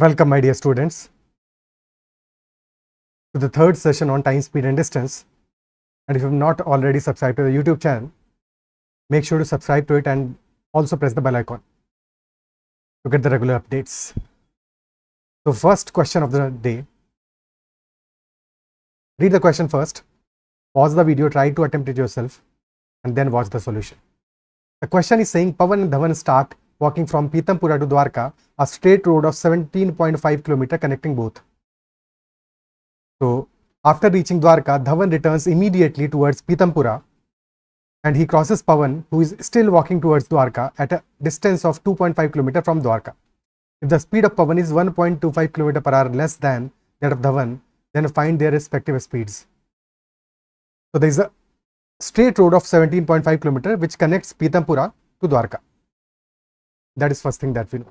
Welcome my dear students to the third session on time, speed and distance and if you have not already subscribed to the YouTube channel, make sure to subscribe to it and also press the bell icon to get the regular updates. So first question of the day, read the question first, pause the video, try to attempt it yourself and then watch the solution. The question is saying Pawan and Dhawan start walking from Pitampura to Dwarka, a straight road of 17.5 km connecting both. So after reaching Dwarka, Dhawan returns immediately towards Pitampura and he crosses Pavan who is still walking towards Dwarka at a distance of 2.5 km from Dwarka. If the speed of Pavan is 1.25 km per hour less than that of Dhawan, then find their respective speeds. So there is a straight road of 17.5 km which connects Pitampura to Dwarka. That is first thing that we know.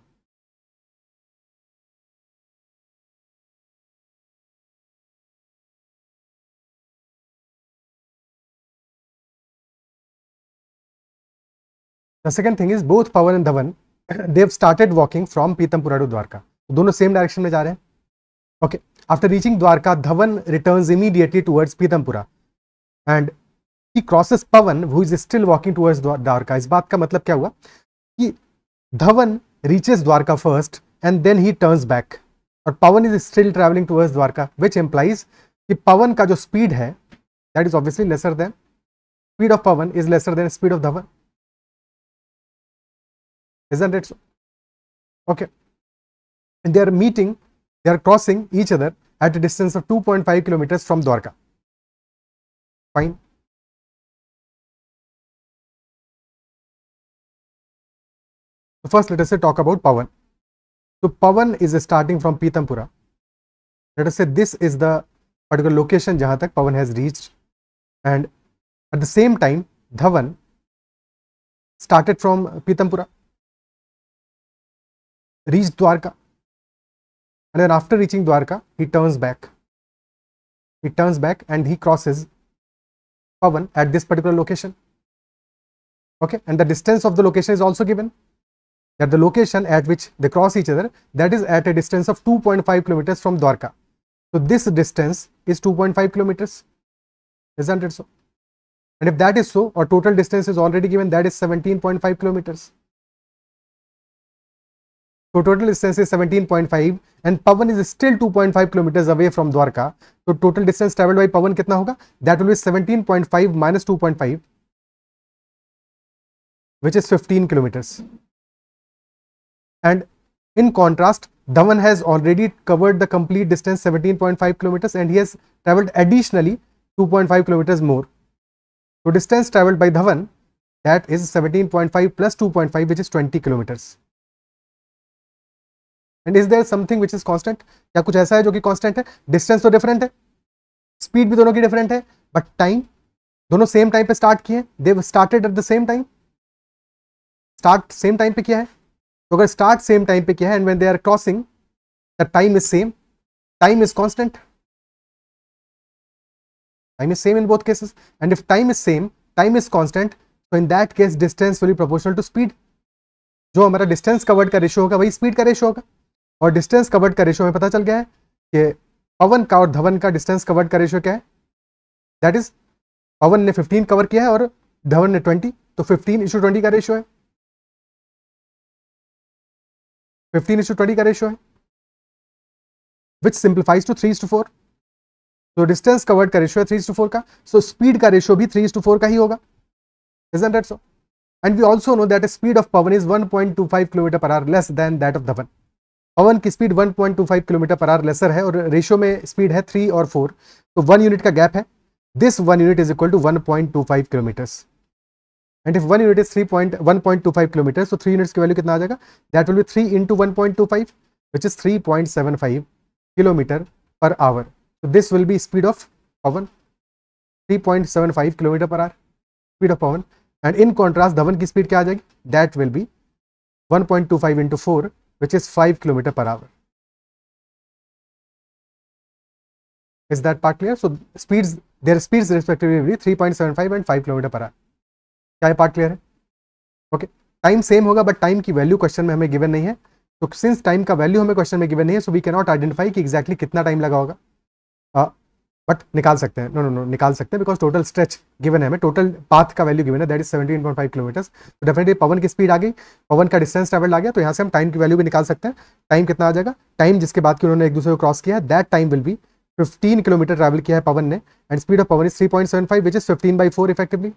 The second thing is both Pawan and Dhawan, they have started walking from Pitampura to Dwarka. दोनों same direction में जा रहे हैं okay after reaching Dwarka Dhawan returns immediately towards Pitampura and he crosses Pawan who is still walking towards Dwarka इस बात का मतलब क्या हुआ कि Dhawan reaches Dwarka first and then he turns back. But Pawan is still traveling towards Dwarka, which implies that Pawan ka jo speed hai, that is obviously lesser than speed of Pawan is lesser than speed of Dhawan. Isn't it so? Okay. And they are meeting, they are crossing each other at a distance of 2.5 kilometers from Dwarka. Fine. So first let us say talk about Pavan. So Pavan is starting from Pitampura. Let us say this is the particular location jahan Pavan has reached and at the same time Dhavan started from Pitampura, reached Dwarka and then after reaching Dwarka he turns back. He turns back and he crosses Pavan at this particular location okay and the distance of the location is also given that the location at which they cross each other that is at a distance of 2.5 kilometers from Dwarka. So this distance is 2.5 kilometers, isn't it so? And if that is so, our total distance is already given that is 17.5 kilometers. So total distance is 17.5 and Pavan is still 2.5 kilometers away from Dwarka. So total distance traveled by Pavan kitna hoga? That will be 17.5 minus 2.5 which is 15 kilometers. and in contrast Dhawan has already covered the complete distance 17.5 kilometers and he has traveled additionally 2.5 kilometers more. So distance traveled by Dhawan that is 17.5 plus 2.5 which is 20 kilometers. and is there something which is constant kya kuch aisa hai jo ki constant hai distance to different hai speed bhi dono ki different hai but time dono same time pe start kiye they started at the same time start same time pe kiya hai तो अगर start same time पे किया है and when they are crossing the time is same time is constant time is same in both cases and if time is same time is constant so in that case distance will be proportional to speed जो हमारा distance covered का ratio होगा वही speed का ratio होगा और distance covered का ratio हमें पता चल गया है कि पवन का और धवन का डिस्टेंस कवर्ड का रेशो क्या है दैट इज पवन ने 15 कवर किया है और धवन ने 20 तो 15 इशू 20 का रेशो है फिफ्टीन इज टू ट्वेंटी का रेशो है which simplifies to three to four तो डिस्टेंस कवर्ड का रेशो है थ्री टू फोर का सो so स्पीड का रेशो भी थ्री टू फोर का ही होगा isn't that so and we also know that the speed of pavan is 1.25 km per hour less than that of dhawan Pawan की speed 1.25 kilometre per hour lesser है और ratio में speed है three और four तो वन यूनिट का gap है this one unit is equal to 1.25 kilometres and if one unit is 3.1.25 kilometers so three units will be kitna jaga? that will be 3 into 1.25 which is 3.75 kilometer per hour so this will be speed of pavan 3.75 kilometer per hour speed of pavan and in contrast dhavan ki speed kya jaegi that will be 1.25 into 4 which is 5 kilometer per hour is that part clear so speeds their speeds respectively will be 3.75 and 5 kilometer per hour क्या है part clear है okay time same होगा but time की value question में हमें given नहीं है तो सिंस टाइम का वैल्यू हमें क्वेश्चन में गिवन नहीं है so we cannot not identify कि एग्जैक्टली exactly कितना टाइम लगा होगा बट uh, निकाल सकते हैं नो नो नो निकाल सकते हैं बिकॉज टोटल स्ट्रेच गिवन है हमें टोटल पाथ का वैल्यू गिवन है दैट इज फाइव किलोमीटर्स तो डेफिनेटली पवन की स्पीड आ गई पवन का डिस्टेंस ट्रेवल आ गया तो यहाँ से हम टाइम की वैल्यू भी निकाल सकते हैं टाइम कितना आ जाएगा टाइम जिसके बाद कि उन्होंने एक दूसरे को क्रॉस किया है दैट टाइम विल भी फिफ्टीन किलोमीटर ट्रेवल किया है पवन ने and speed of Pawan is three point seven five which is fifteen by four effectively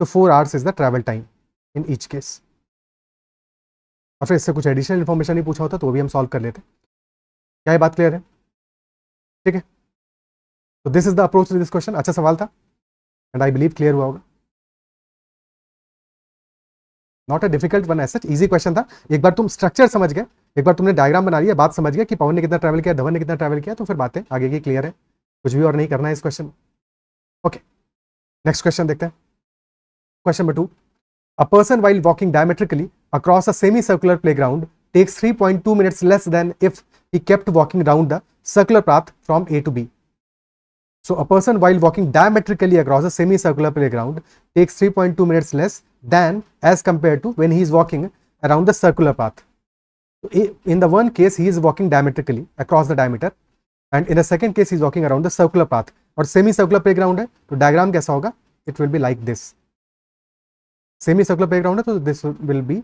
तो four hours is the travel time in each case और फिर इससे कुछ एडिशनल इन्फॉर्मेशन नहीं पूछा होता तो वो भी हम सॉल्व कर लेते क्या ये बात क्लियर है ठीक है तो this is the approach to this question अच्छा सवाल था एंड आई बिलीव क्लियर हुआ होगा not a difficult one as such easy question था एक बार तुम स्ट्रक्चर समझ गए एक बार तुमने डायग्राम बना लिया बात समझ गया कि पवन ने कितना ट्रैवल किया धवन ने कितना ट्रैवल किया तो फिर बातें आगे की क्लियर है कुछ भी और नहीं करना है इस क्वेश्चन में ओके नेक्स्ट क्वेश्चन देखते हैं Question number 2. A person while walking diametrically across a semicircular playground takes 3.2 minutes less than if he kept walking around the circular path from A to B. So a person while walking diametrically across a semicircular playground takes 3.2 minutes less than as compared to when he is walking around the circular path. In the one case he is walking diametrically across the diameter and in the second case he is walking around the circular path Or semicircular playground है diagram कैसा it will be like this. Semi circular playground है तो this will B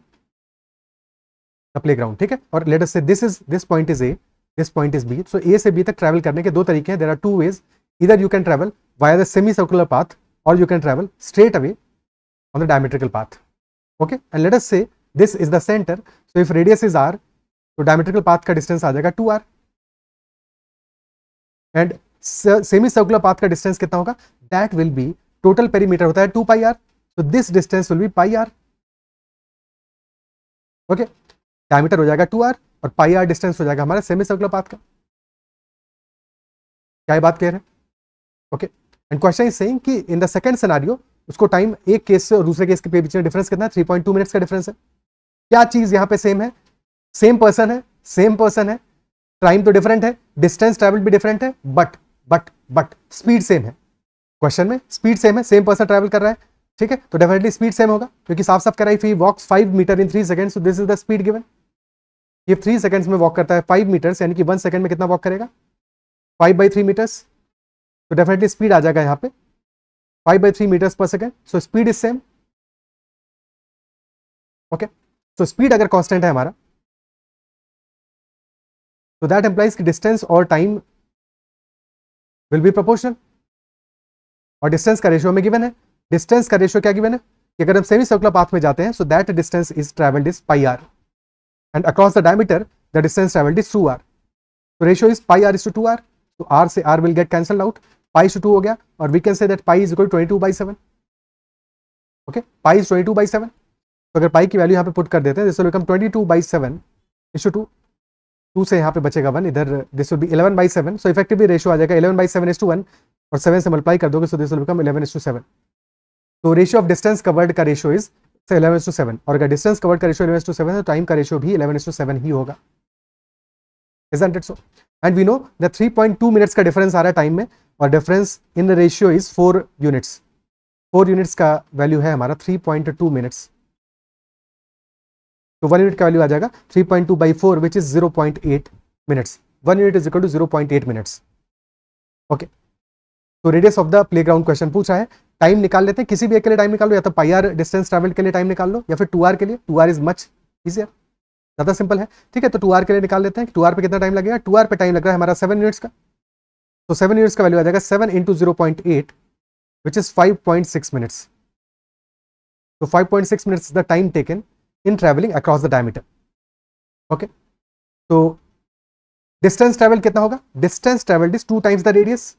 playground ठीक है और let us say this is this point is A this point is B so A से B तक travel करने के दो तरीके हैं देर आर टू वेज इधर you can travel via the semi circular path और you can travel straight away on the diametrical path okay and let us say this is the centre so if radius is R तो diametrical path का distance आ जाएगा two are and semi circular path का distance कितना होगा that will be total perimeter होता है two pi R तो this distance will be pi R okay diameter हो जाएगा टू आर और पाई आर डिस्टेंस हो जाएगा हमारा सेमी सर्कुलर पाथ का क्या बात कह रहे हैं okay and question is saying कि इन द सेकंड सिनेरियो उसको टाइम एक केस से और दूसरे केस के बीच में डिफरेंस कितना थ्री पॉइंट टू मिनट्स का डिफरेंस है क्या चीज़ यहां पे सेम है सेम पर्सन है सेम पर्सन है टाइम तो डिफरेंट है डिस्टेंस ट्रेवल भी डिफरेंट है but but but speed same है क्वेश्चन में स्पीड सेम है सेम पर्सन ट्रेवल कर रहा है ठीक है तो डेफिनेटली स्पीड सेम होगा क्योंकि साफ साफ कराई फी walks five metre in three second so this is the speed given ये थ्री सेकंड्स में वॉक करता है फाइव मीटर्स यानी कि वन सेकंड में कितना वॉक करेगा फाइव बाई थ्री मीटर्स तो डेफिनेटली स्पीड आ जाएगा यहाँ पे five by three metres per second so speed is same okay so speed अगर कॉन्स्टेंट है हमारा तो दैट एम्प्लाइज की डिस्टेंस और टाइम विल बी प्रपोर्शनल और डिस्टेंस का रेशियो में गिवन है डिस्टेंस का रेशियो क्या गिवन मैंने कि अगर हम सेमी सर्कुलर पाथ में जाते हैं so that distance is travelled is pi r and across the diameter the distance travelled is two r तो ratio is pi r is to two r तो आर से r will get cancel out pi to two हो गया और we can say that pi is equal twenty two by seven okay pi is twenty two by seven तो अगर पाई की value यहाँ पे पुट कर देते हैं this will become twenty two by seven is to two two से यहाँ पे बचेगा वन इधर this will be eleven by seven so effectively ratio आ जाएगा eleven by seven is to one और सेवन से मल्टीप्लाई कर दोगे so this will become eleven is to seven तो रेशियो ऑफ डिस्टेंस कवर्ड का ratio is eleven to seven और अगर डिस्टेंस कवर्ड का रेशियो इलेवन टू सेवन है तो टाइम का रेशियो भी इलेवन टू सेवन ही होगा and we know the three point two minutes का डिफरेंस आ रहा है टाइम में और difference in the ratio is four units four units का वैल्यू है हमारा थ्री पॉइंट टू मिनट्स तो वन यूनिट का वैल्यू आ जाएगा three point two by four which is zero point eight minutes one unit is equal to zero point eight minutes okay तो radius of the play ground question पूछा है time निकाल लेते हैं किसी भी एक के लिए टाइम निकाल लो या तो पाई आर डिस्टेंस ट्रेवल के लिए टाइम निकाल लो या फिर टू आर के लिए two r is much easier ज़्यादा सिंपल है ठीक है तो टू आर के लिए निकाल लेते हैं टू आर पर कितना टाइम लगेगा टू आर पर टाइम लग रहा है हमारा सेवन यूनिट्स का तो सेवन यूनिट्स का वैल्यू आ जाएगा seven into zero point eight which is five point six minutes तो five point six minutes is the time taken in travelling across the diameter okay तो डिस्टेंस ट्रेवल कितना होगा distance travel is two times the radius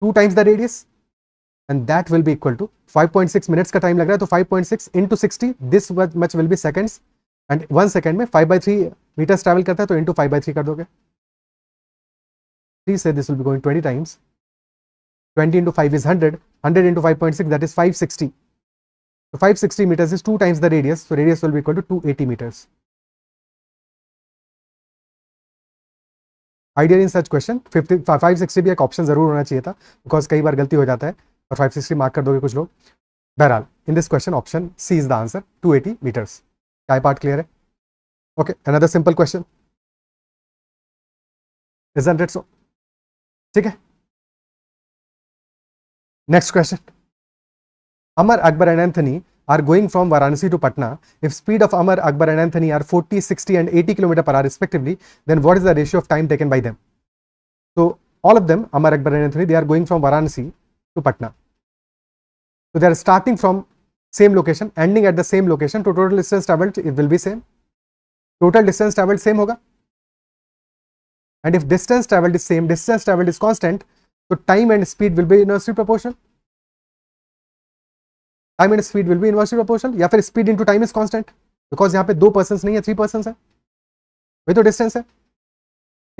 two times the radius and that will be equal to 5.6 minutes ka time लग रहा hai to 5.6 into 60 this much will be seconds and 1 second mein 5 by 3 meters travel karta hai to into 5 by 3 kar doge कर दोगे three से this will be going twenty times twenty into 100 is hundred hundred into five point six that is five sixty तो five sixty metres is two times the radius so radius in such question fifty five sixty भी एक option जरूर होना चाहिए था because कई बार गलती हो जाता है और सिक्सटी मार्क कर दोगे कुछ लोग बहरहाल in this question option C is the answer two eighty metres का पार्ट क्लियर है okay another simple question hundred so ठीक है next question Amar Akbar and Anthony are going from Varanasi to Patna if speed of Amar Akbar and Anthony are 40, 60 and 80 kilometre per hour respectively then what is the ratio of time taken by them to all of them Amar Akbar and Anthony they are going from Varanasi to Patna. So they are starting from same location, ending at the same location. To total distance traveled, it will be same. Total distance traveled same होगा. And if distance traveled is same, distance traveled is constant, so time and speed will be inversely proportional. Time and speed will be inversely proportional या फिर speed into time is constant, because यहाँ पे दो persons नहीं है three persons है वही तो डिस्टेंस है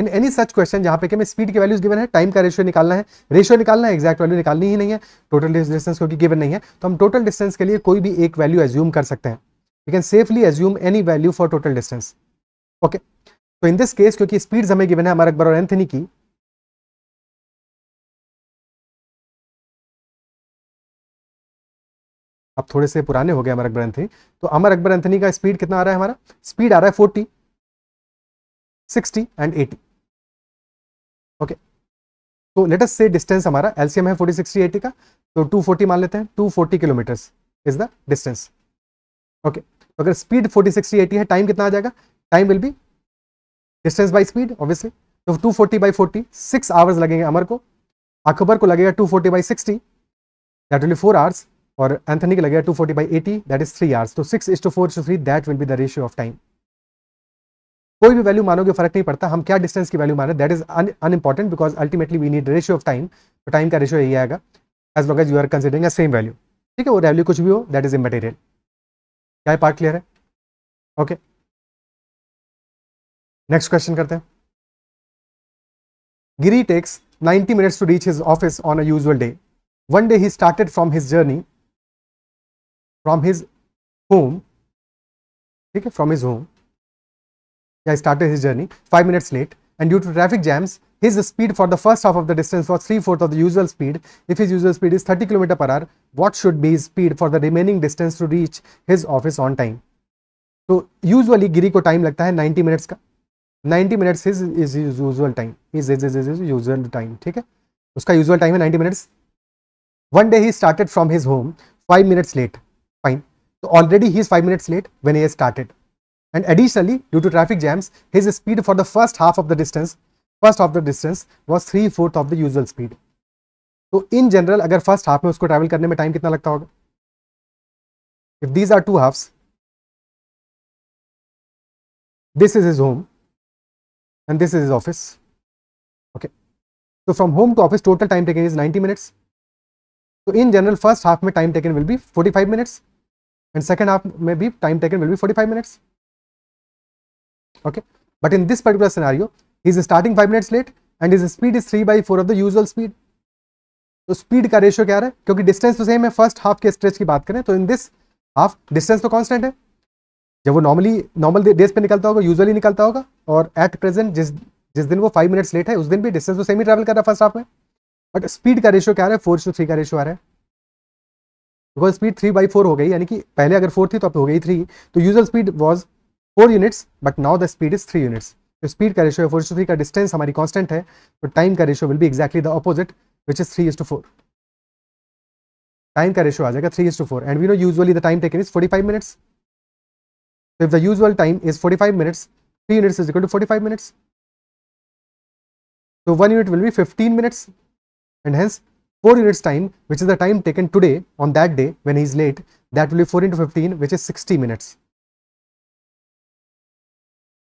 इन एनी सच क्वेश्चन जहां पे कि हमें स्पीड की वैल्यूज गिवन है टाइम का रेशियो निकालना है रेशियो निकालना है एक्जैक्ट वैल्यू निकालनी ही नहीं है टोटल डिस्टेंस क्योंकि गिवन नहीं है तो हम टोटल डिस्टेंस के लिए कोई भी एक वैल्यू एज्यूम कर सकते हैं you can safely assume any value for total distance okay तो इन दिस केस क्योंकि स्पीड हमें गिवन है हमारे अकबर और एंथनी की अब थोड़े से पुराने हो गए अमर अकबर एंथनी तो अमर अकबर एंथनी का स्पीड कितना आ रहा है हमारा स्पीड आ रहा है 40, 60 एंड एटी ओके तो लेट अस से डिस्टेंस हमारा एलसीएम है 40 60 80 का तो 240 मान लेते हैं 240 kilometre is the distance okay तो अगर स्पीड 40 60 80 है टाइम कितना आ जाएगा time will be distance by speed obviously तो 240 forty by forty six hours लगेंगे अमर को अकबर को लगेगा 240 forty by sixty that will four hours और एंथनी को लगेगा 240 forty by eighty that is three hours तो six is to four is to three that will be the ratio of time कोई भी वैल्यू मानोगे फर्क नहीं पड़ता हम क्या डिस्टेंस की वैल्यू माने that is unimportant because ultimately we need ratio of time तो टाइम का रेशियो यही आएगा as long as you are considering a same value ठीक है वो वैल्यू कुछ भी हो दैट इज इमेटेरियल क्या पार्ट क्लियर है ओके नेक्स्ट क्वेश्चन करते हैं Giri takes 90 minutes to reach his office on a usual day one day he started from his journey from his home ठीक है, from his home I started his journey 5 minutes late and due to traffic jams, his speed for the first half of the distance was 3 fourth of the usual speed. If his usual speed is 30 km per hour, what should be his speed for the remaining distance to reach his office on time? So usually Giri ko time लगता hai 90 minutes ka. 90 minutes is his usual time is is is, is usual time ठीक है usual time hai 90 minutes. One day he started from his home 5 minutes late fine. So already he is 5 minutes late when he has started. And additionally, due to traffic jams, his speed for the first half of the distance, first half of the distance was three fourths of the usual speed. So, in general, if first half, में उसको travel करने में time कितना लगता होगा if these are two this is his home and this is his office okay so from home to office total time taken is 90 minutes so in general first half my time taken will be 45 minutes and second half may be time taken will be 45 minutes okay but in this particular scenario is starting 5 minutes late and his speed is 3 by 4 of the usual speed तो speed का ratio क्या है क्योंकि distance तो same है first half के stretch की बात करें तो इन दिस हाफ डिस्टेंस तो कांस्टेंट है जब वो नॉर्मली नॉर्मल डेज पे निकलता होगा यूजुअली निकलता होगा और एट प्रेजेंट जिस जिस दिन वो फाइव मिनट्स लेट है उस दिन भी डिस्टेंस तो सेम ही ट्रैवल कर रहा है फर्स्ट हाफ में बट स्पीड का रेशियो क्या है फोर टू थ्री का रेशियो आ रहा है because speed three by four हो गई यानी कि पहले अगर फोर थी तो अब हो गई थ्री तो usual speed was 4 units but now the speed is 3 units जो स्पीड का of है फोर टू थ्री का डिस्टेंस हमारी कॉन्स्टेंट है तो टाइम का exactly will opposite, exactly the opposite which is three is to four time का is आ जाएगा three is to four and we know is the time taken is forty five minutes So if the usual time is 45 minutes, 3 units is equal to 45 minutes. So 1 unit will be 15 minutes and hence 4 units time which is the time taken today on that day when he is late that will be 4 into 15 which is 60 minutes.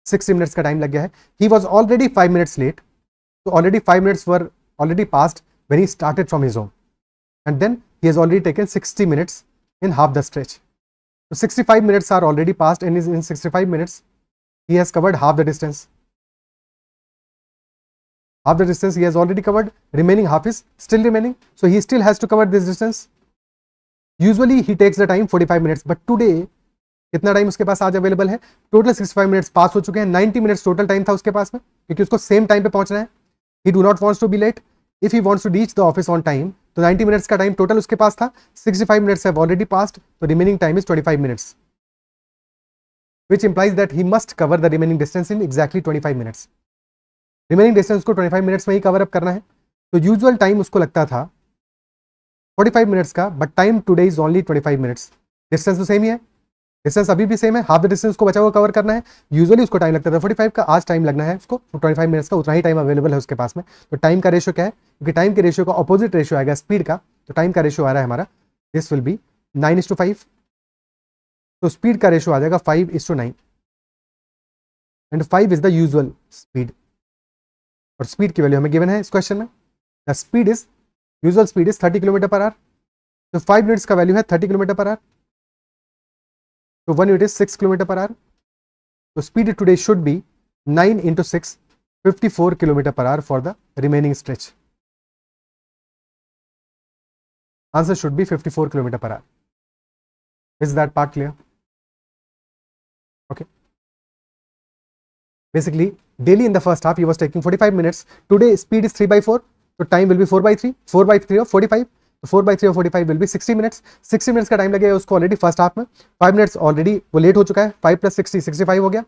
Sixty minutes का time लग गया है he was already five minutes late तो already five minutes were already past when he started from his home and then he has already taken sixty minutes in half the stretch तो sixty five minutes are already past and is in sixty five minutes he has covered half the distance half the distance he has already covered remaining half is still remaining so he still has to cover this distance distance he takes the time forty five minutes but today कितना time उसके पास आज available है total sixty five minutes pass हो चुके हैं ninety minutes total time था उसके पास में क्योंकि उसको सेम टाइम पे पहुंचना है he do not wants to be late if he wants to reach the office on time तो 90 मिनट्स का टाइम टोटल उसके पास था 65 मिनट्स है ऑलरेडी पास्ट तो remaining time is 25 minutes which implies that he must cover the remaining distance in exactly twenty minutes remaining distance को 25 minutes में ही cover up करना है तो यूजल टाइम उसको लगता था 45 मिनट्स का but time today is only twenty minutes distance तो सेम ही है डिस्टेंस अभी भी सेम है हाफ द डिस्टेंस को बचा हुआ कवर करना है यूजुअली उसको टाइम लगता था फोर्टी फाइव का आज टाइम लगना है उसको ट्वेंटी फाइव मिनट्स का उतना ही टाइम अवेलेबल है उसके पास में तो टाइम का रेशो क्या है क्योंकि टाइम के रेशो का अपोजिट रेशो आएगा स्पीड का तो टाइम का रेशो आ रहा है हमारा this will be nine is to five तो स्पीड का रेशो आ जाएगा five is to nine and five is the usual speed और स्पीड की वैल्यू हमें गिवन है इस क्वेश्चन में the speed is usual speed is thirty kilometre per hour तो फाइव मिनट्स का वैल्यू है thirty kilometre per hour So one unit is 6 km per hour. So speed today should be 9 into 6, 54 km per hour for the remaining stretch. Answer should be 54 km per hour. Is that part clear? Okay. Basically, daily in the first half, he was taking 45 minutes. Today, speed is 3 by 4. So time will be 4 by 3, 4 by 3 or 45. Four by three और forty five will be sixty minutes sixty minutes का time लगेगा उसको already first half में five minutes already वो late हो चुका है five plus sixty sixty five हो गया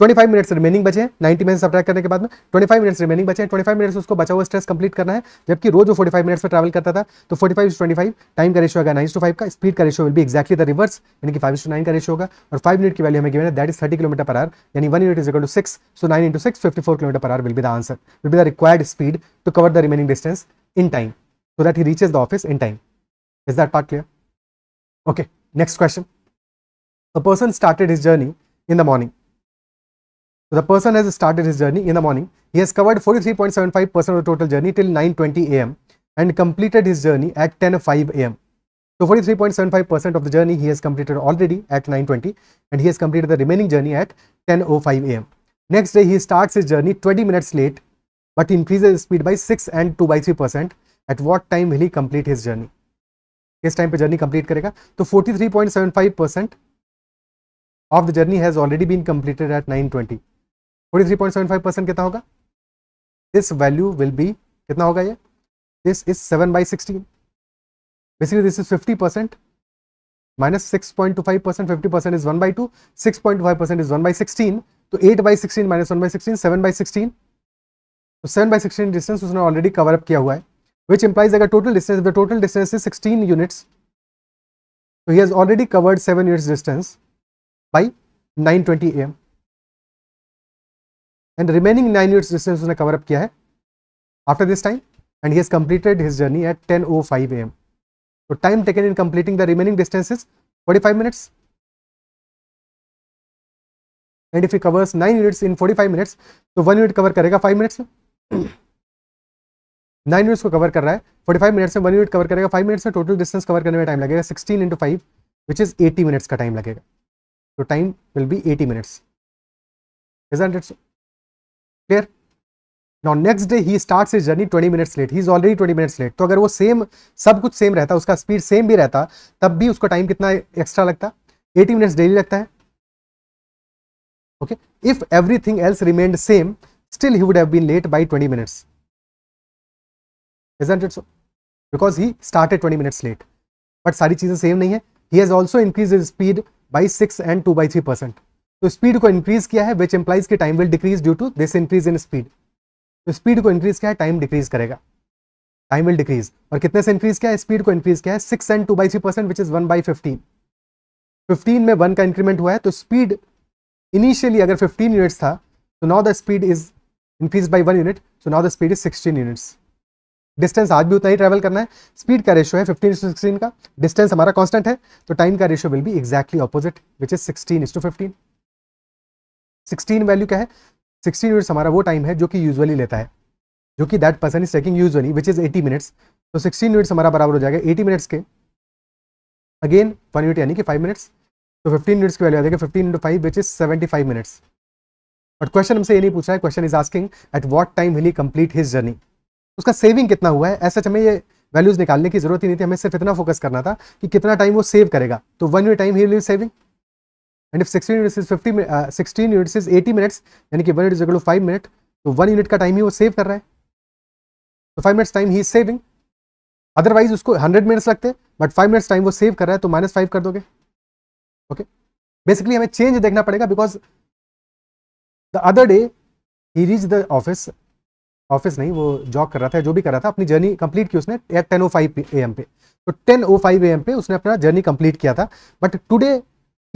ट्वेंटी फाइव मिनट्स रिमेनिंग बचे हैं नाइन्टी मिनट्स सब्ट्रैक्ट करने के बाद में ट्वेंटी फाइव मिनट्स रिमेनिंग बचे हैं ट्वेंटी फाइव मिनट्स उसको बचा हुआ स्ट्रेस कंप्लीट करना है जबकि रोज वो फोर्टी फाइव मिनट्स में ट्रैवल करता था तो forty five twenty five time का रेशियो होगा नाइन टू फाइव का स्पीड का ratio will be exactly the reverse यानी कि फाइव टू नाइन का रेशियो होगा और फाइव मिनट की वैल्यू हमें गिवन है that is thirty kilometre per hour यानी one unit is equal to six so nine into six fifty four kilometre per hour will be the answer will be the required speed to cover the remaining distance in time so that he reaches the office in time. Is that part clear? Okay, next question. A person started his journey in the morning. So the person has started his journey in the morning. He has covered 43.75% of the total journey till 9.20 am and completed his journey at 10.05 am. So 43.75% of the journey he has completed already at 9.20 and he has completed the remaining journey at 10.05 am. Next day he starts his journey 20 minutes late but increases his speed by 6 and 2 by 3 percent at what time will he complete his journey किस time पे journey complete करेगा तो 43.75 percent of the journey has already been completed at 920 43.75 percent कितना होगा this value will be कितना होगा ये this is seven by sixteen basically this is fifty percent minus six point two five percent fifty percent is one by two six point two five percent is one by sixteen तो eight by sixteen minus one by sixteen seven by sixteen तो seven by sixteen distance उसने already cover up किया हुआ है which implies that the total distance, the total distance is 16 units, so he has already covered 7 units distance by 9.20 am. And the remaining 9 units distance usne cover up kiya hai after this time and he has completed his journey at 10.05 am. So time taken in completing the remaining distance is 45 minutes. And if he covers 9 units in 45 minutes, so 1 unit cover karega 5 minutes. Nine minutes को cover कर रहा है forty five minutes में one minute cover करेगा five minutes में total distance cover करने में time लगेगा sixteen into five which is eighty minutes का टाइम लगेगा तो time will be eighty minutes clear now next day he start day journey twenty minutes late he is already twenty minutes late तो अगर वो same सब कुछ same रहता उसका स्पीड सेम भी रहता तब भी उसको टाइम कितना एक्स्ट्रा लगता एटी मिनट्स डेली लगता है okay if every thing else remained same still he would have been late by twenty minutes isn't it so because he started 20 minutes late but सारी चीज़ें सेम नहीं है he has also increased his speed by 6 and 2 by 3 percent तो speed को increase किया है which implies की time will decrease due to this increase in speed तो स्पीड को इंक्रीज किया है टाइम डिक्रीज करेगा टाइम विल डिक्रीज और कितने से इंक्रीज किया है स्पीड को इंक्रीज किया है six and two by three percent which is one by fifteen fifteen में वन का इंक्रीमेंट हुआ है तो स्पीड इनिशियली अगर फिफ्टीन यूनिट्स था तो now the speed is increase by one unit so now the speed is sixteen units distance आज भी उतना ही ट्रेवल करना है स्पीड का रेशियो है फिफ्टीन टू सिक्सटीन का डिस्टेंस हमारा कॉन्स्टेंट है तो टाइम का ratio will be exactly opposite which is sixteen to fifteen sixteen value क्या है सिक्सटीन मिनट्स हमारा वो टाइम है जो कि यूजुअली लेता है जो कि that person is taking usually which is eighty minutes तो सिक्सटीन मिनट्स हमारा बराबर हो जाएगा एटी मिनट्स के अगेन वन यूनिट यानी कि फाइव मिनट्स तो फिफ्टीन मिनट्स की वैल्यू आ जाएगी fifteen into five which is seventy five minutes but question हमसे ये नहीं पूछा है question is asking at what time will he complete his journey उसका सेविंग कितना हुआ है ऐसा हमें ये वैल्यूज निकालने की जरूरत ही नहीं थी हमें सिर्फ इतना फोकस करना था कि कितना टाइम वो सेव करेगा तो वन यूनिट टाइम ही saving and if sixteen unit is 50 16 units is eighty minutes यानी कि one unit is five minute तो वन यूनिट का टाइम ही वो सेव कर रहा है तो five minutes time he is saving otherwise उसको हंड्रेड मिनट्स लगते बट फाइव मिनट्स टाइम वो सेव कर रहा है तो माइनस फाइव कर दोगे ओके बेसिकली हमें चेंज देखना पड़ेगा because the other day he reaches the office office नहीं वो जॉब कर रहा था जो भी कर रहा था अपनी जर्नी कंप्लीट की उसने ten o five A M पे तो ten o five A M पे उसने अपना जर्नी कंप्लीट किया था but today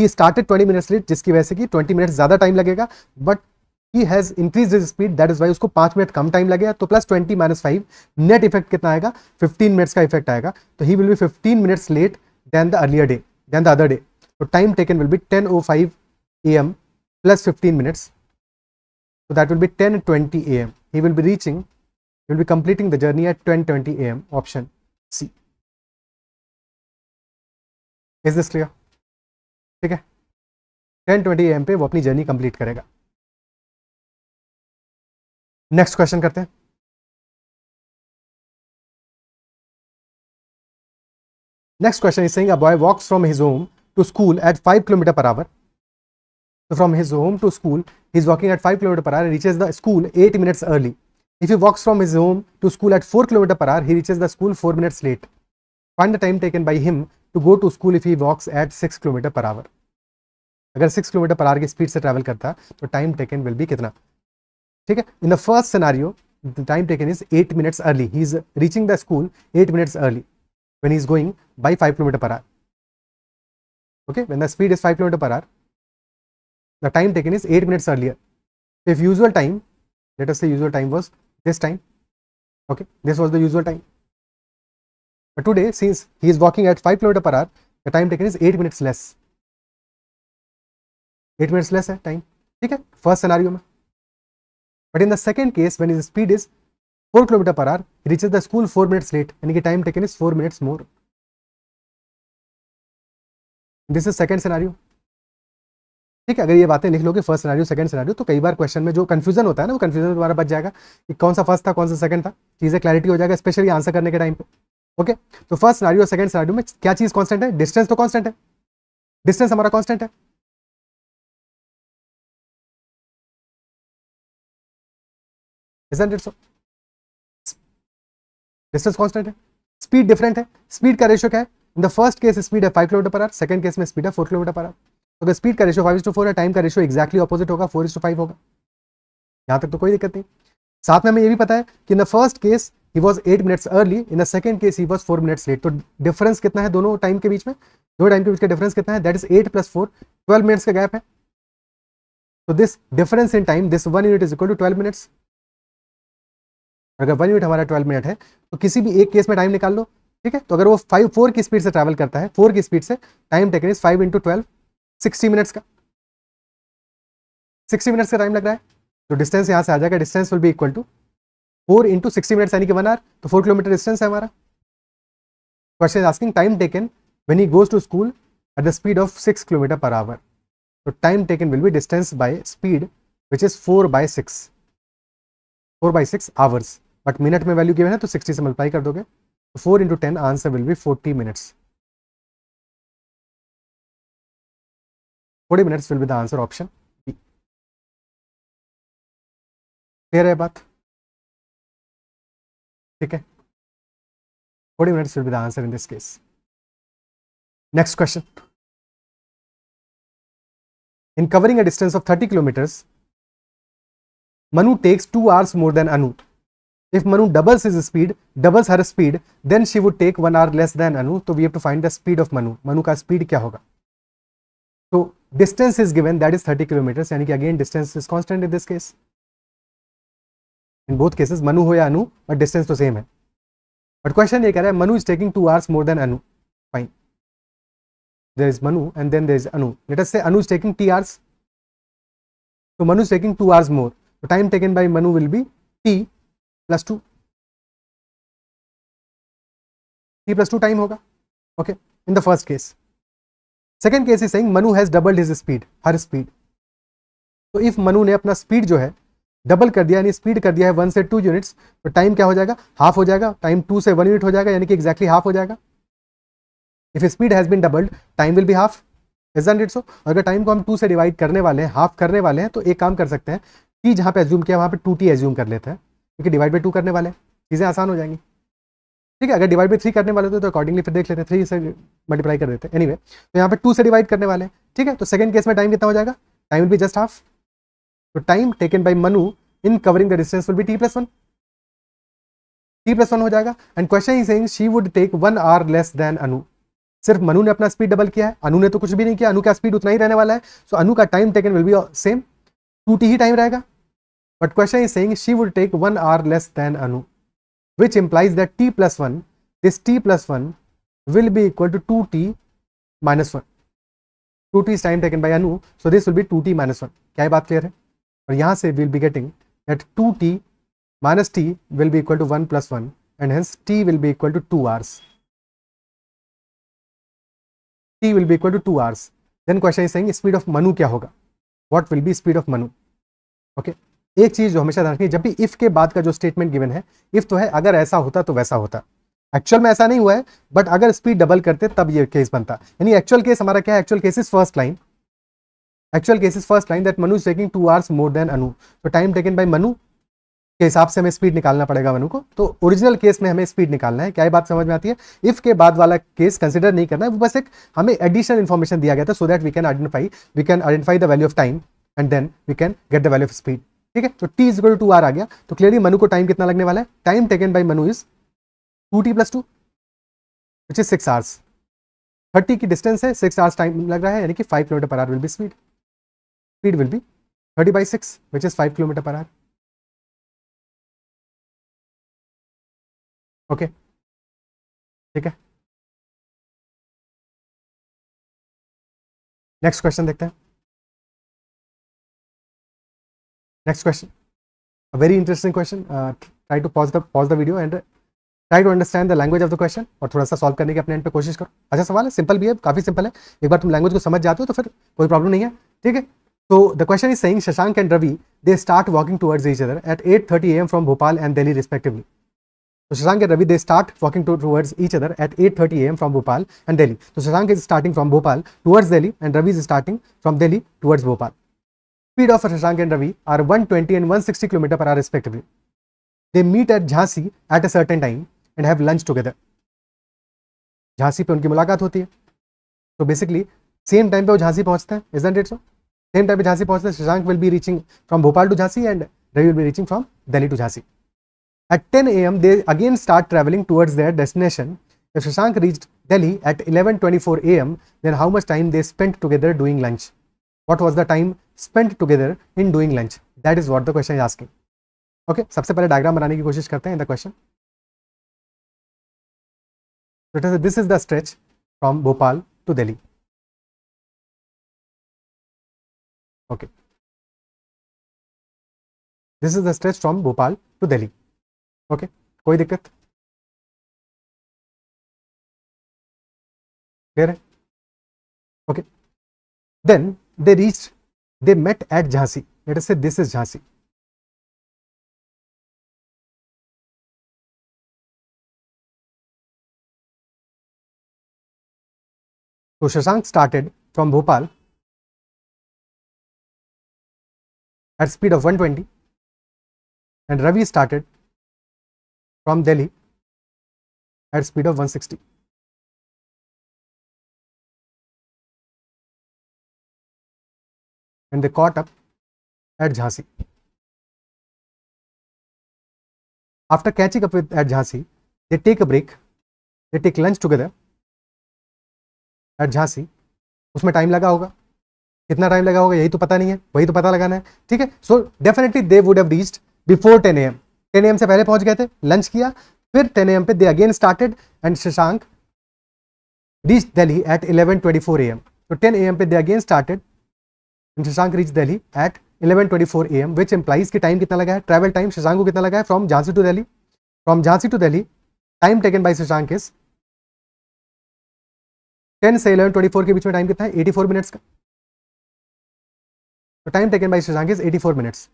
he started twenty minutes late जिसकी वजह से कि ट्वेंटी मिनट्स ज़्यादा टाइम लगेगा but he has increase this speed that is why उसको पांच मिनट कम टाइम लगेगा तो plus twenty minus five net effect कितना आएगा फिफ्टीन मिनट्स का इफेक्ट आएगा तो he will be fifteen minutes late then the earlier day then the other day तो time taken will be ten o five A M plus fifteen minutes So that will be 10:20 a.m. He will be reaching, he will be completing the journey at 10:20 a.m. Option C. Is this clear? ठीक है 10:20 M पे वो अपनी journey complete करेगा next question करते हैं next question is saying a boy walks from his home to school at 5 kilometre per hour So from his home to school, he is walking at 5 km per hour, he reaches the school 8 minutes early. If he walks from his home to school at 4 km per hour, he reaches the school 4 minutes late. Find the time taken by him to go to school if he walks at 6 km per hour. agar 6 km per hour ki speed se travel karta to time taken will be kitna theek hai in the first scenario the time taken is 8 minutes early. He is reaching the school 8 minutes early when he is going by 5 km per hour. Okay, when the speed is 5 km per hour, the time taken is 8 minutes earlier if usual time let us say usual time was this time okay this was the usual time but today since he is walking at 5 km per hour the time taken is 8 minutes less 8 minutes less है time okay? first scenario but in the second case when his speed is 4 km per hour he reaches the school 4 minutes late And his time taken is 4 minutes more this is second scenario ठीक है अगर ये बातें लिख लोगे first scenario second scenario तो कई बार question में जो कंफ्यूजन होता है ना वो कंफ्यूजन तुम्हारा बच जाएगा कि कौन सा फर्स्ट था कौन सा सेकंड था चीज़ें क्लैरिटी हो जाएगा स्पेशली आंसर करने के टाइम पे ओके तो फर्स्ट सिनेरियो सेकंड सिनेरियो में क्या चीज़ कॉन्स्टेंट है डिस्टेंस तो कॉन्स्टेंट है डिस्टेंस हमारा कॉन्स्टेंट है डिस्टेंस कॉन्स्टेंट है स्पीड डिफरेंट है स्पीड का ratio क्या है in the first case speed है five kilometre per hour second case में स्पीड है फोर किलोमीटर पर hour अगर स्पीड का रेशो फाइव टू फोर है टाइम का रेशो एक्जैक्टली अपोजिट होगा फोर टू फाइव होगा यहाँ तक तो कोई दिक्कत नहीं साथ में हमें ये भी पता है कि in the first case he was eight minutes early in the second case he was four minutes late तो डिफरेंस कितना है दोनों टाइम के बीच में दो टाइम के बीच का डिफरेंस कितना है that is eight plus four twelve minutes का गैप है तो this difference in time this one unit is equal to twelve minutes अगर वन यूनिट हमारा ट्वेल्व मिनट है तो किसी भी एक केस में टाइम निकाल लो ठीक है तो अगर वो फाइव फोर की स्पीड से ट्रेवल करता है फोर की स्पीड से time taken is five into twelve sixty minutes का सिक्सटी मिनट्स का टाइम लग रहा है तो डिस्टेंस यहाँ से आ जाएगा distance will be equal to four into sixty minutes यानी कि वन आर तो फोर किलोमीटर डिस्टेंस है हमारा question asking time taken when he goes to school at the speed of six kilometre per hour तो time taken will be distance by speed which is four by six four by six hours but minute में value क्या है तो sixty से multiply कर दोगे four into ten answer will be forty minutes 40 minutes will be the answer option B clear है बात ठीक है 40 minutes will be the answer in this case next question in covering a distance of thirty kilometres Manu takes two hours more than Anu if Manu doubles is speed doubles her speed then she would take one hour less than Anu तो we have to find the speed of Manu Manu का speed क्या होगा So distance is given that is 30 kilometers and again distance is constant in this case. In both cases Manu ho ya Anu but distance तो same है. But question ये कह रहा है Manu is taking two hours more than Anu. Fine. There is Manu and then there is Anu. Let us say Anu is taking t hours. So Manu is taking two hours more. The time taken by Manu will be t plus two. t plus two time होगा. Okay. In the first case. Second case is saying Manu has doubled his speed her speed तो if Manu ने अपना speed जो है double कर दिया यानी speed कर दिया है वन से टू यूनिट्स तो टाइम क्या हो जाएगा हाफ हो जाएगा टाइम टू से वन यूनिट हो जाएगा यानी कि एक्जैक्टली हाफ हो जाएगा if speed has been doubled time will be half is it so अगर टाइम को हम टू से डिवाइड करने वाले हैं हाफ करने वाले हैं तो एक काम कर सकते हैं टी जहां पे एज्यूम किया वहां पे टू टी एज्यूम कर लेते हैं क्योंकि डिवाइड बाई टू करने वाले हैं चीज़ें आसान हो जाएंगी ठीक है अगर डिवाइड बाई थ्री करने वाले थे तो अकॉर्डिंगली फिर देख लेते थ्री से मल्टीप्लाई कर देते एनीवे anyway, तो यहाँ पे टू से डिवाइड करने वाले ठीक है तो सेकंड केस में टाइम कितना हो जाएगा time will be just half तो time taken by Manu in covering the distance will be T plus one T plus one हो जाएगा and question is saying she would take one hour less than Anu सिर्फ मनु ने अपना speed double किया है अनु ने तो कुछ भी नहीं किया अनु का स्पीड उतना ही रहने वाला है सो so, अनु का time taken will be same two T ही टाइम रहेगा but question is saying she would take one hour less than Anu which implies that t plus 1, this t plus 1 will be equal to 2t minus 1. 2t is time taken by Anu, so this will be 2t minus 1. kya ये बात clear है और यहाँ से will be getting that 2t minus t will be equal to 1 plus 1 and hence t will be equal to 2 hours. t will be equal to 2 hours. Then question is saying speed of Manu kya hoga What will be speed of Manu? Okay. एक चीज जो हमेशा ध्यान रखिए जब भी if के बाद का जो स्टेटमेंट गिवन है इफ तो है अगर ऐसा होता तो वैसा होता एक्चुअल में ऐसा नहीं हुआ है बट अगर स्पीड डबल करते तब ये केस बनता यानी एक्चुअल केस हमारा क्या है actual case is first line actual case is first line that Manu is taking two hours more than Anu तो टाइम टेकन बाई मनु के हिसाब से हमें स्पीड निकालना पड़ेगा मनु को तो ओरिजिनल केस में हमें स्पीड निकालना है क्या बात समझ में आती है इफ के बाद वाला केस कंसिडर नहीं करना है वो बस एक हमें एडिशनल इन्फॉर्मेशन दिया गया था so that we can identify we can identify the value of time and then we can get the value of speed ठीक है तो टी इज टू आर आ गया तो क्लियरली मनु को टाइम कितना लगने वाला है time taken by Manu is two t plus two which is six hours thirty की डिस्टेंस है सिक्स आवर्स टाइम लग रहा है यानी कि five kilometre per hour will be speed speed will be thirty by six which is five kilometre per hour okay ठीक है next question देखते हैं next question a very interesting question try to pause the pause the video and try to understand the language of the question और थोड़ा सा solve करने की अपने एंड पे कोशिश करो अच्छा सवाल है सिंपल भी है काफी सिंपल है एक बार तुम लैंग्वेज को समझ जाते हो तो फिर कोई प्रॉब्लम नहीं है ठीक है तो the question is saying Shashank and Ravi they start walking towards each other at eight thirty AM from Bhopal and Delhi respectively तो Shashank and Ravi they start walking towards each other at eight thirty AM from Bhopal and Delhi तो Shashank is starting from Bhopal towards Delhi and Ravi is starting from Delhi towards Bhopal speed of Shashank and Ravi are 120 and 160 km per hour respectively. They meet at Jhansi at a certain time and have lunch together. Jhansi पे उनकी मुलाकात होती है तो basically same time पे वो झांसी पहुंचते हैं is it so same time पे झांसी पहुंचते हैं Shashank will be reaching from Bhopal to Jhansi and Ravi will be reaching from Delhi to Jhansi At 10 a.m., they again start traveling towards their destination. If Shashank reached Delhi at 11:24 a.m., then how much time they spent together doing lunch? What was the time spent together in doing lunch that is what the question is asking okay सबसे पहले diagram बनाने की कोशिश करते हैं the question this is the stretch from Bhopal to Delhi okay this is the stretch from Bhopal to Delhi okay कोई दिक्कत clear है okay then they reached They met at Jhansi. Let us say this is Jhansi. So Shashank started from Bhopal at speed of 120 and Ravi started from Delhi at speed of 160. when they caught up at Jhansi. After catching up with at Jhansi, they take a break, they take lunch together at Jhansi. उसमें time लगा होगा कितना time लगा होगा यही तो पता नहीं है वही तो पता लगाना है ठीक है so definitely they would have reached before 10 AM 10 AM से पहले पहुंच गए थे लंच किया फिर 10 एम पे they again started and Shashank reach Delhi at 11:24 AM तो 10 एम पे they again started Shashank reach Delhi at 11:24 AM which implies की टाइम कितना लगा है ट्रैवल टाइम शशांक को कितना लगा है from Jhansi to Delhi from Jhansi to Delhi time taken by Shashank is 10 से 11:24 के बीच में टाइम कितना है 84 मिनट्स का तो time taken by Shashank is 84 minutes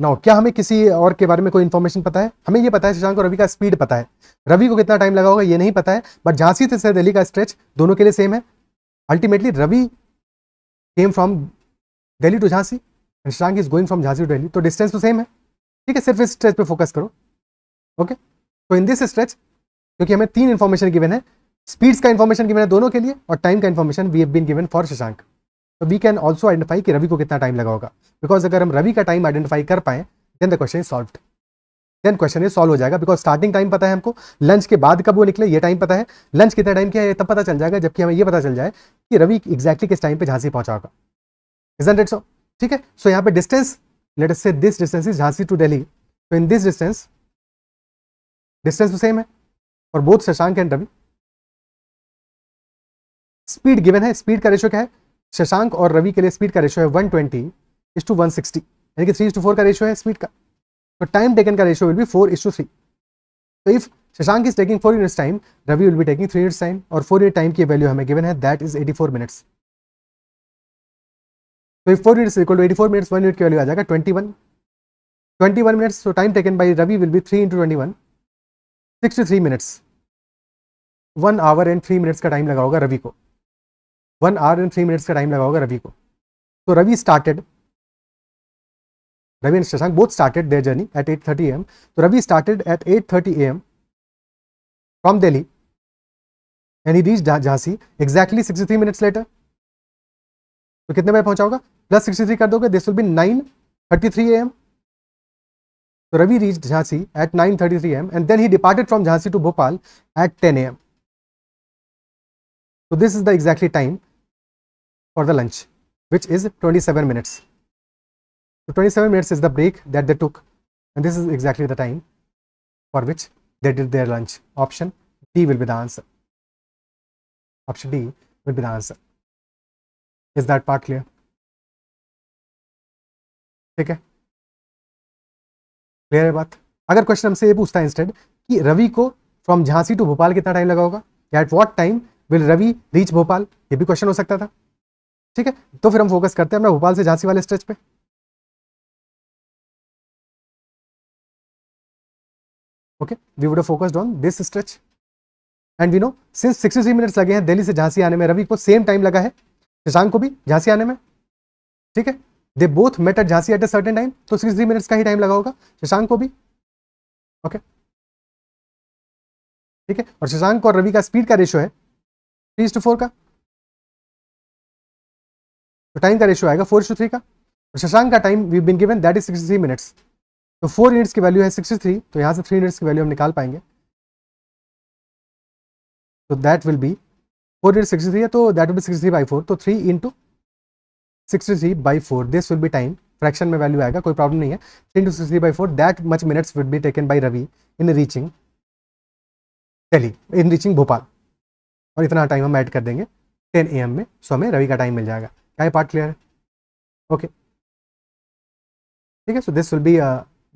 now क्या हमें किसी और के बारे में कोई इन्फॉर्मेशन पता है हमें यह पता है शशांक और रवि का स्पीड पता है रवि को कितना टाइम लगा होगा यह नहीं पता है बट झांसी से दिल्ली का स्ट्रेच दोनों के लिए सेम है ultimately Ravi came from Delhi to Jhansi and श्रांग is going from Jhansi to Delhi तो डिस्टेंस तो सेम है ठीक है सिर्फ इस स्ट्रेच पे फोकस करो ओके तो इन दिस स्ट्रेच क्योंकि हमें तीन इन्फॉर्मेशन गिवन है स्पीड्स का इन्फॉर्मेशन गिवन है दोनों के लिए और टाइम का information we have been given for Shashank तो वी कैन ऑल्सो आइडेंटिफाई कि रवि को कितना टाइम लगा होगा बिकॉज अगर हम रवि का टाइम आइडेंटिफाई कर पाए then the question is solved then question ये सॉल्व हो जाएगा बिकॉज स्टार्टिंग टाइम पता है हमको लंच के बाद कब वो निकले ये टाइम पता है लंच कितना टाइम किया है तब पता चल जाएगा जबकि हमें ये पता चल जाए कि रवि एक्जैक्टली किस टाइम पे झांसी पहुंचा होगा इजेंट सो ठीक है सो यहाँ पे distance let say this distance is Jhansi to Delhi तो इन दिस डिस्टेंस डिस्टेंस तो सेम है और both Shashank and Ravi speed given है स्पीड का रेशो क्या है शशांक और रवि के लिए स्पीड का रेशो है 120 इज टू वन सिक्सटी यानी कि थ्री इज टू फोर का रेशो है स्पीड का So time taken ka ratio will be 4 is to 3. So if Shashank is taking 4 units time, Ravi will be taking 3 units time और 4 unit time की value हमें given है that is 84 minutes. So if 4 units is equal to 84 minutes, 1 unit की value आ जाएगा 21. 21 minutes, so time taken by Ravi will be 3 into 21, 63 minutes. One hour and three minutes का time लगा होगा रवि को one hour and three minutes का time लगा होगा रवि को तो Ravi started Ravi and Shashank both started their journey at eight thirty AM तो Ravi started at 8:30 thirty AM from Delhi and he reach Jhansi exactly 63 three minutes later तो कितने बजे पहुंचा होगा प्लस 63 कर दोगे this will B 9:33 thirty AM तो Ravi reach Jhansi at nine thirty three AM and then he departed from Jhansi to Bhopal at ten AM तो this is the exactly time for the lunch which is twenty seven minutes So 27 minutes is the break that they took and this is exactly the time for which they did their lunch. Option D will be the answer. Option D will be the answer. Is that part clear? ठीक है clear है बात अगर question हमसे ये पूछता है instead कि रवि को फ्रॉम झांसी टू भोपाल कितना टाइम लगा होगा at what time will Ravi reach Bhopal ये भी क्वेश्चन हो सकता था ठीक है तो फिर हम फोकस करते हैं अपना भोपाल से झांसी वाले स्ट्रेच पे okay we would have focused on this stretch and we know since 63 minutes लगे हैं दिल्ली से झांसी आने में रवि को सेम टाइम लगा है शशांक को भी झांसी आने में ठीक है they both met at Jhansi at a certain time तो 63 मिनट्स का ही टाइम लगा होगा शशांक को भी ओके okay. ठीक है और शशांक और रवि का स्पीड का रेशो है थ्री टू फोर का तो टाइम का रेशो आएगा फोर टू थ्री का और शशांक का time we been given that is sixty three minutes तो फोर यूनिट्स की वैल्यू है सिक्सटी थ्री तो यहाँ से थ्री यूनिट्स की वैल्यू हम निकाल पाएंगे तो that will be four unit sixty three है तो that will be sixty three by four तो three into sixty three by four this will be time fraction में वैल्यू आएगा कोई प्रॉब्लम नहीं है three into sixty by four that much minutes will be taken by Ravi in reaching Delhi in reaching Bhopal और इतना time हम add कर देंगे टेन ए में सो हमें रवि का टाइम मिल जाएगा क्या पार्ट क्लियर है ओके ठीक है so this will be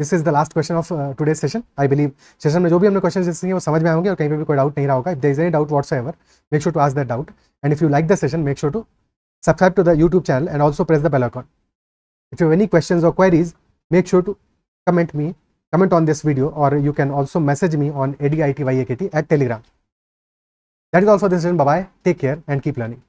this is the last question of today session I believe session में जो भी हमने क्वेश्चन देखेंगे वो समझ में आएंगे और कहीं पे भी कोई डाउट नहीं रहा होगा if there is any doubt whatsoever make sure to ask that doubt and if you like the session make to subscribe to the YouTube channel and also press the bell icon. If you have any questions or queries, make sure to comment me, comment on this video or you can also message me on adityakt at Telegram. That is also for this session. Bye-bye. Take care and keep learning.